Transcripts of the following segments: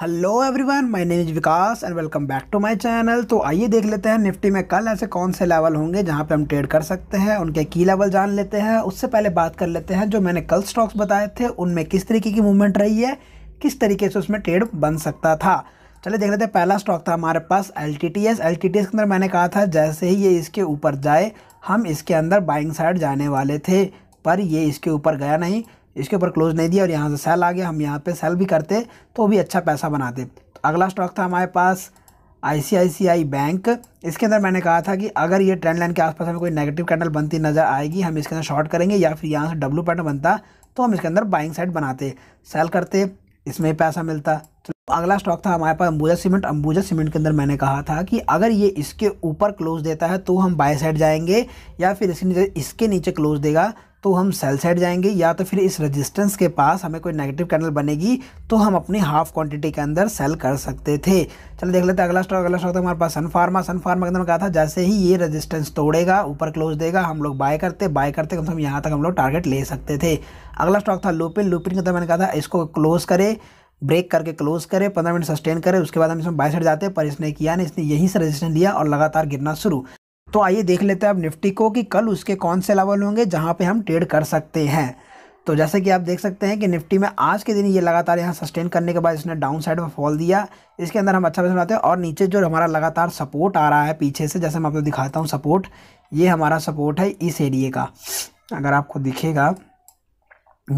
hello everyone my name is Vikas and welcome back to my channel तो आइए देख लेते हैं निफ्टी में कल ऐसे कौन से लेवल होंगे जहां पे हम ट्रेड कर सकते हैं उनके की लेवल जान लेते हैं उससे पहले बात कर लेते हैं जो मैंने कल स्टॉक्स बताए थे उनमें किस तरीके की मूवमेंट रही है किस तरीके से उसमें ट्रेड बन सकता था चले देख लेते हैं पहला स्टॉक था हमारे पास L T T S L T T S के अंदर मैंने कहा था जैसे ही ये इसके ऊपर जाए हम इसके अंदर बाइंग साइड जाने वाले थे पर ये इसके ऊपर गया नहीं इसके ऊपर क्लोज नहीं दिया और यहाँ से सेल आ गया हम यहाँ पे सेल भी करते तो भी अच्छा पैसा बनाते तो अगला स्टॉक था हमारे पास आई बैंक इसके अंदर मैंने कहा था कि अगर ये ट्रेंड लाइन के आसपास हमें कोई नेगेटिव कैंडल बनती नज़र आएगी हम इसके अंदर शॉर्ट करेंगे या फिर यहाँ से डब्लू पैटर्न बनता तो हम इसके अंदर बाइंग साइड बनाते सेल करते इसमें पैसा मिलता तो अगला स्टॉक था हमारे पास अंबुजा सीमेंट अंबुजा सीमेंट के अंदर मैंने कहा था कि अगर ये इसके ऊपर क्लोज देता है तो हम बाय साइड जाएंगे या फिर इसके नीचे इसके नीचे क्लोज देगा तो हम सेल साइड जाएंगे या तो फिर इस रेजिस्टेंस के पास हमें कोई नेगेटिव कैंडल बनेगी तो हम अपनी हाफ क्वांटिटी के अंदर सेल कर सकते थे चलो देख लेते अगला स्टॉक अगला स्टॉक था तो हमारे पास सनफार्मा सनफार्मा के अंदर कहा था जैसे ही ये रेजिस्टेंस तोड़ेगा ऊपर क्लोज देगा हम लोग बाय करते बाय करते कम से कम यहाँ तक हम लोग टारगेट ले सकते थे अगला स्टॉक था लुपिन लुपिन के अंदर मैंने कहा था इसको क्लोज करे ब्रेक करके क्लोज करे पंद्रह मिनट सस्टेन करे उसके बाद हम इसमें बाय साइड जाते पर इसने किया नहीं इसने यहीं से रजिस्टेंस लिया और लगातार गिरना शुरू तो आइए देख लेते हैं अब निफ्टी को कि कल उसके कौन से लेवल होंगे जहाँ पर हम ट्रेड कर सकते हैं तो जैसे कि आप देख सकते हैं कि निफ्टी में आज के दिन ये लगातार यहाँ सस्टेन करने के बाद इसने डाउन साइड में फॉल दिया इसके अंदर हम अच्छा पैसा बनाते हैं और नीचे जो हमारा लगातार सपोर्ट आ रहा है पीछे से जैसे मैं आपको दिखाता हूँ सपोर्ट ये हमारा सपोर्ट है इस एरिए का अगर आपको दिखेगा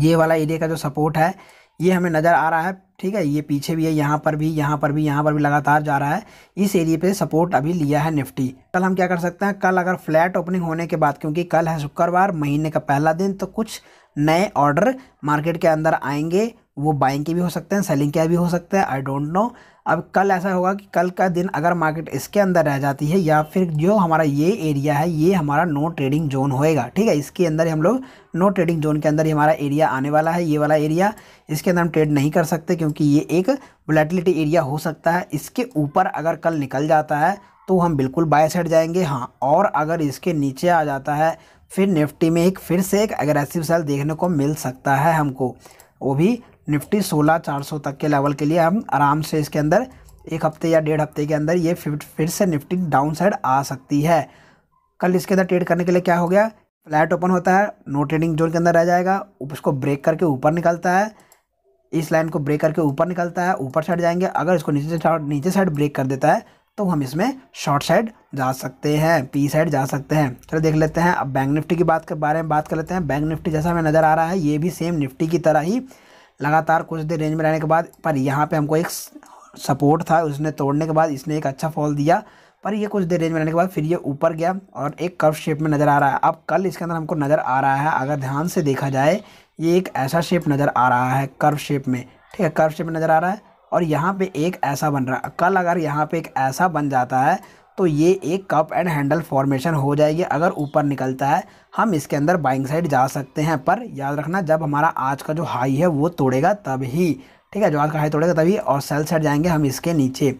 ये वाला एरिए का जो सपोर्ट है ये हमें नज़र आ रहा है ठीक है ये पीछे भी है यहाँ पर भी यहाँ पर भी यहाँ पर भी लगातार जा रहा है इस एरिया पे सपोर्ट अभी लिया है निफ्टी कल हम क्या कर सकते हैं कल अगर फ्लैट ओपनिंग होने के बाद क्योंकि कल है शुक्रवार महीने का पहला दिन तो कुछ नए ऑर्डर मार्केट के अंदर आएंगे वो बाइंग के भी हो सकते हैं सेलिंग के भी हो सकते हैं आई डोंट नो अब कल ऐसा होगा कि कल का दिन अगर मार्केट इसके अंदर रह जाती है या फिर जो हमारा ये एरिया है ये हमारा नो ट्रेडिंग जोन होएगा ठीक है इसके अंदर हम लोग नो ट्रेडिंग जोन के अंदर ही हमारा एरिया आने वाला है ये वाला एरिया इसके अंदर हम ट्रेड नहीं कर सकते क्योंकि ये एक वलेटिलिटी एरिया हो सकता है इसके ऊपर अगर कल निकल जाता है तो हम बिल्कुल बाय साइड जाएंगे हाँ और अगर इसके नीचे आ जाता है फिर निफ्टी में एक फिर से एक एग्रेसिव सेल देखने को मिल सकता है हमको वो भी निफ्टी सोलह चार सौ तक के लेवल के लिए हम आराम से इसके अंदर एक हफ्ते या डेढ़ हफ्ते के अंदर ये फिर से निफ्टी डाउन साइड आ सकती है कल इसके अंदर ट्रेड करने के लिए क्या हो गया फ्लैट ओपन होता है नो ट्रेडिंग जोन के अंदर रह जाएगा उसको ब्रेक करके ऊपर निकलता है इस लाइन को ब्रेक करके ऊपर निकलता है ऊपर साइड जाएंगे अगर इसको नीचे साइड नीचे साइड ब्रेक कर देता है तो हम इसमें शॉर्ट साइड जा सकते हैं पी साइड जा सकते हैं चलो देख लेते हैं अब बैंक निफ्टी की बात के बारे में बात कर लेते हैं बैंक निफ्टी जैसा हमें नज़र आ रहा है ये भी सेम निफ्टी की तरह ही लगातार कुछ देर रेंज में रहने के बाद पर यहाँ पे हमको एक सपोर्ट था उसने तोड़ने के बाद इसने एक अच्छा फॉल दिया पर ये कुछ देर रेंज में रहने के बाद फिर ये ऊपर गया और एक कर्व शेप में नज़र आ रहा है अब कल इसके अंदर हमको नज़र आ रहा है अगर ध्यान से देखा जाए ये एक ऐसा शेप नज़र आ रहा है कर्व शेप में ठीक है कर्व शेप में नज़र आ रहा है और यहाँ पे एक ऐसा बन रहा है कल अगर यहाँ पे एक ऐसा बन जाता है तो ये एक कप एंड हैंडल फॉर्मेशन हो जाएगी अगर ऊपर निकलता है हम इसके अंदर बाइंग साइड जा सकते हैं पर याद रखना जब हमारा आज का जो हाई है वो तोड़ेगा तब ही ठीक है जो आज का हाई तोड़ेगा तभी और सेल साइड जाएंगे हम इसके नीचे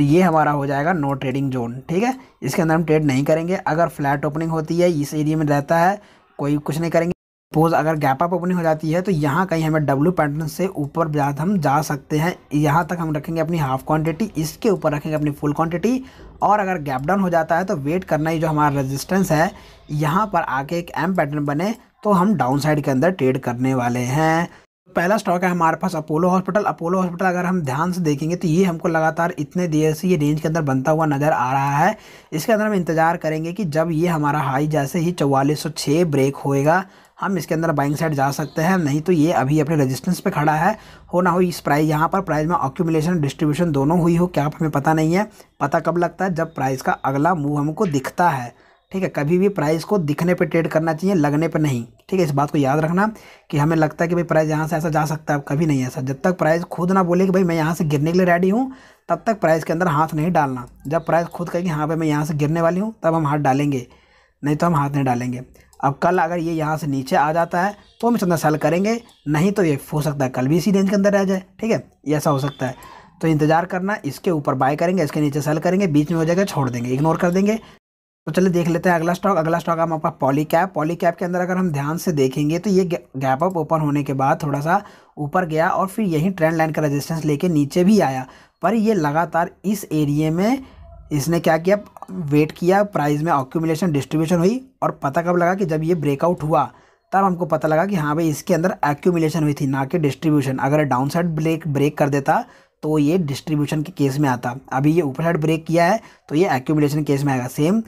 ये हमारा हो जाएगा नो ट्रेडिंग जोन ठीक है इसके अंदर हम ट्रेड नहीं करेंगे अगर फ्लैट ओपनिंग होती है इस एरिया में रहता है कोई कुछ नहीं करेंगे पोज अगर गैप अप ओपनिंग हो जाती है तो यहाँ कहीं हमें डब्ल्यू पैटर्न से ऊपर ज़्यादा हम जा सकते हैं यहाँ तक हम रखेंगे अपनी हाफ क्वांटिटी इसके ऊपर रखेंगे अपनी फुल क्वांटिटी और अगर गैप डाउन हो जाता है तो वेट करना ही जो हमारा रेजिस्टेंस है यहाँ पर आके एक एम पैटर्न बने तो हम डाउन साइड के अंदर ट्रेड करने वाले हैं पहला स्टॉक है हमारे पास अपोलो हॉस्पिटल अपोलो हॉस्पिटल अगर हम ध्यान से देखेंगे तो ये हमको लगातार इतने देर से ये रेंज के अंदर बनता हुआ नज़र आ रहा है इसके अंदर हम इंतज़ार करेंगे कि जब ये हमारा हाई जैसे ही चौवालीस ब्रेक होएगा हम इसके अंदर बाइंग साइड जा सकते हैं नहीं तो ये अभी अपने रेजिस्टेंस पे खड़ा है हो ना हो इस प्राइस यहाँ पर प्राइस में ऑक्यूमुलेशन डिस्ट्रीब्यूशन दोनों हुई हो क्या हमें पता नहीं है पता कब लगता है जब प्राइस का अगला मूव हमको दिखता है ठीक है कभी भी प्राइस को दिखने पे ट्रेड करना चाहिए लगने पे नहीं ठीक है इस बात को याद रखना कि हमें लगता है कि भाई प्राइस यहाँ से ऐसा जा सकता है कभी नहीं ऐसा जब तक प्राइस खुद ना बोले कि भाई मैं यहाँ से गिरने के लिए रेडी हूँ तब तक प्राइस के अंदर हाथ नहीं डालना जब प्राइस खुद कहेगी हाँ भाई मैं यहाँ से गिरने वाली हूँ तब हम हाथ डालेंगे नहीं तो हम हाथ नहीं डालेंगे अब कल अगर ये यहाँ से नीचे आ जाता है तो हम इसके अंदर सेल करेंगे नहीं तो ये हो सकता है कल भी इसी रेंज के अंदर रह जाए ठीक है ऐसा हो सकता है तो इंतज़ार करना इसके ऊपर बाय करेंगे इसके नीचे सेल करेंगे बीच में हो जाएगा छोड़ देंगे इग्नोर कर देंगे तो चलिए देख लेते हैं अगला स्टॉक अगला स्टॉक हम आपका पॉली कैप पॉली कैप के अंदर अगर हम ध्यान से देखेंगे तो ये गैप अप ओपन होने के बाद थोड़ा सा ऊपर गया और फिर यही ट्रेंड लाइन का रेजिस्टेंस लेके नीचे भी आया पर ये लगातार इस एरिए में इसने क्या किया वेट किया प्राइस में ऑक्यूमुलेशन डिस्ट्रीब्यूशन हुई और पता कब लगा कि जब ये ब्रेकआउट हुआ तब हमको पता लगा कि हाँ भाई इसके अंदर एक्यूमिलेशन हुई थी ना कि डिस्ट्रीब्यूशन अगर डाउन साइड ब्रेक ब्रेक कर देता तो ये डिस्ट्रीब्यूशन के केस में आता अभी ये ऊपर साइड ब्रेक किया है तो ये एक्यूमिलेशन केस में आएगा सेम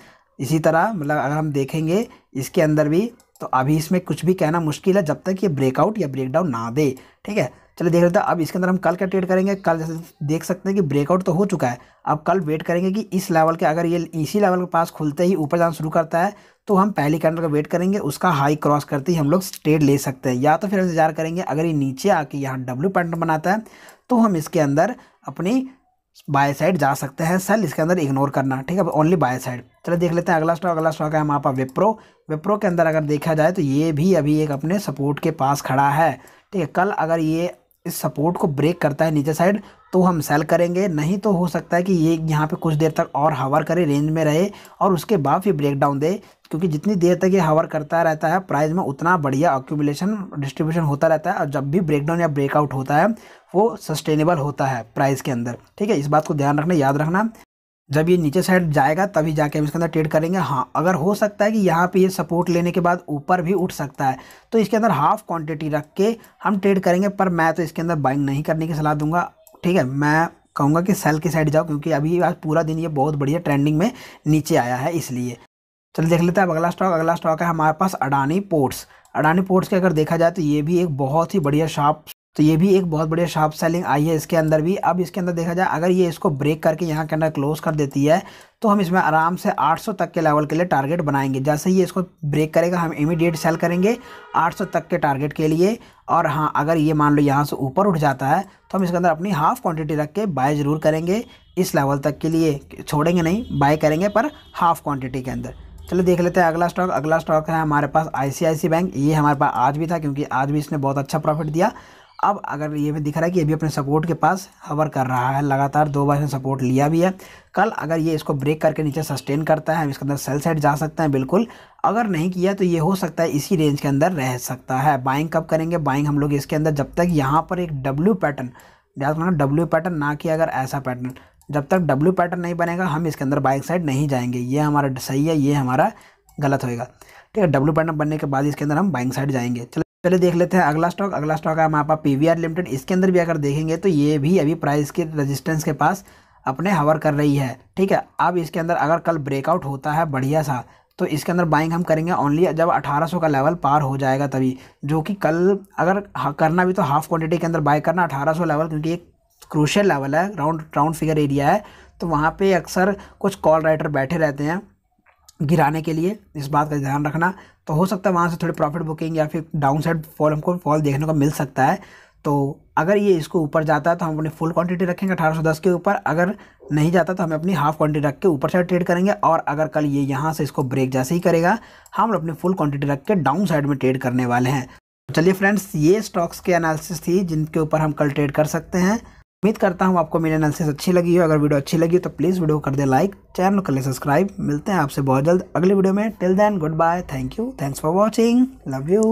इसी तरह मतलब अगर हम देखेंगे इसके अंदर भी तो अभी इसमें कुछ भी कहना मुश्किल है जब तक ये ब्रेकआउट या ब्रेकडाउन ना दे ठीक है चलिए देख लेते हैं अब इसके अंदर हम कल का ट्रेड करेंगे कल जैसे देख सकते हैं कि ब्रेकआउट तो हो चुका है अब कल वेट करेंगे कि इस लेवल के अगर ये इसी लेवल के पास खुलते ही ऊपर जाना शुरू करता है तो हम पहली कैंडल का वेट करेंगे उसका हाई क्रॉस करते ही हम लोग ट्रेड ले सकते हैं या तो फिर इंतजार करेंगे अगर ये नीचे आके यहाँ डब्ल्यू पैटर्न बनाता है तो हम इसके अंदर अपनी बाय साइड जा सकते हैं सेल इसके अंदर इग्नोर करना ठीक है ओनली बाय साइड चलो देख लेते हैं अगला स्टॉक अगला स्टॉक है हमारे पास विप्रो विप्रो के अंदर अगर देखा जाए तो ये भी अभी एक अपने सपोर्ट के पास खड़ा है ठीक है कल अगर ये इस सपोर्ट को ब्रेक करता है नीचे साइड तो हम सेल करेंगे नहीं तो हो सकता है कि ये यहाँ पे कुछ देर तक और हवर करे रेंज में रहे और उसके बाद फिर ब्रेक डाउन दे क्योंकि जितनी देर तक ये हवर करता रहता है प्राइस में उतना बढ़िया ऑक्यूमुलेशन डिस्ट्रीब्यूशन होता रहता है और जब भी ब्रेकडाउन या ब्रेकआउट होता है वो सस्टेनेबल होता है प्राइस के अंदर ठीक है इस बात को ध्यान रखना याद रखना जब ये नीचे साइड जाएगा तभी जाके हम इसके अंदर ट्रेड करेंगे हाँ अगर हो सकता है कि यहाँ पे ये सपोर्ट लेने के बाद ऊपर भी उठ सकता है तो इसके अंदर हाफ क्वांटिटी रख के हम ट्रेड करेंगे पर मैं तो इसके अंदर बाइंग नहीं करने की सलाह दूंगा ठीक है मैं कहूँगा कि सेल की साइड जाओ क्योंकि अभी आज पूरा दिन ये बहुत बढ़िया ट्रेंडिंग में नीचे आया है इसलिए चलो देख लेते हैं अब अगला स्टॉक अगला स्टॉक है हमारे पास अडानी पोर्ट्स अडानी पोर्ट्स के अगर देखा जाए तो ये भी एक बहुत ही बढ़िया शार्प तो ये भी एक बहुत बढ़िया शार्प सेलिंग आई है इसके अंदर भी अब इसके अंदर देखा जाए अगर ये इसको ब्रेक करके यहाँ के अंदर क्लोज कर देती है तो हम इसमें आराम से 800 तक के लेवल के लिए टारगेट बनाएंगे जैसे ही इसको ब्रेक करेगा हम इमीडिएट सेल करेंगे 800 तक के टारगेट के लिए और हाँ अगर ये मान लो यहाँ से ऊपर उठ जाता है तो हम इसके अंदर अपनी हाफ़ क्वान्टिटी रख के बाय ज़रूर करेंगे इस लेवल तक के लिए छोड़ेंगे नहीं बाय करेंगे पर हाफ़ क्वान्टिटी के अंदर चलो देख लेते हैं अगला स्टॉक अगला स्टॉक है हमारे पास आई बैंक ये हमारे पास आज भी था क्योंकि आज भी इसने बहुत अच्छा प्रॉफिट दिया अब अगर ये भी दिख रहा है कि ये अपने सपोर्ट के पास हवर कर रहा है लगातार दो बार इसने सपोर्ट लिया भी है कल अगर ये इसको ब्रेक करके नीचे सस्टेन करता है हम इसके अंदर सेल साइड जा सकते हैं बिल्कुल अगर नहीं किया तो ये हो सकता है इसी रेंज के अंदर रह सकता है बाइंग कब करेंगे बाइंग हम लोग इसके अंदर जब तक यहाँ पर एक डब्ल्यू पैटर्न याद करना डब्ल्यू पैटर्न ना कि अगर ऐसा पैटर्न जब तक डब्ल्यू पैटर्न नहीं बनेगा हम इसके अंदर बाइक साइड नहीं जाएंगे ये हमारा सही है ये हमारा गलत होएगा ठीक है डब्ल्यू पैटर्न बनने के बाद इसके अंदर हम बाइंग साइड जाएंगे चलो पहले देख लेते हैं अगला स्टॉक अगला स्टॉक है हमारे पास पी लिमिटेड इसके अंदर भी अगर देखेंगे तो ये भी अभी प्राइस के रजिस्टेंस के पास अपने हवर कर रही है ठीक है अब इसके अंदर अगर कल ब्रेकआउट होता है बढ़िया सा तो इसके अंदर बाइंग हम करेंगे ओनली जब 1800 का लेवल पार हो जाएगा तभी जो कि कल अगर करना भी तो हाफ क्वांटिटी के अंदर बाय करना 1800 लेवल क्योंकि एक क्रूशल लेवल है राउंड राउंड फिगर एरिया है तो वहाँ पे अक्सर कुछ कॉल राइटर बैठे रहते हैं गिराने के लिए इस बात का ध्यान रखना तो हो सकता है वहाँ से थोड़ी प्रॉफिट बुकिंग या फिर डाउन साइड फॉल हमको फॉल देखने को मिल सकता है तो अगर ये इसको ऊपर जाता है तो हम अपनी फुल क्वांटिटी रखेंगे अठारह के ऊपर अगर नहीं जाता तो हमें अपनी हाफ क्वांटिटी रख के ऊपर साइड ट्रेड करेंगे और अगर कल ये यहाँ से इसको ब्रेक जैसे ही करेगा हम अपनी फुल क्वांटिटी रख के डाउन साइड में ट्रेड करने वाले हैं तो चलिए फ्रेंड्स ये स्टॉक्स के एनालिसिस थी जिनके ऊपर हम कल ट्रेड कर सकते हैं उम्मीद करता हूँ आपको मेरे एनालिसिस अच्छी लगी हो अगर वीडियो अच्छी लगी हो तो प्लीज़ वीडियो कर दे लाइक चैनल कर ले सब्सक्राइब मिलते हैं आपसे बहुत जल्द अगले वीडियो में till then goodbye thank you thanks for watching love you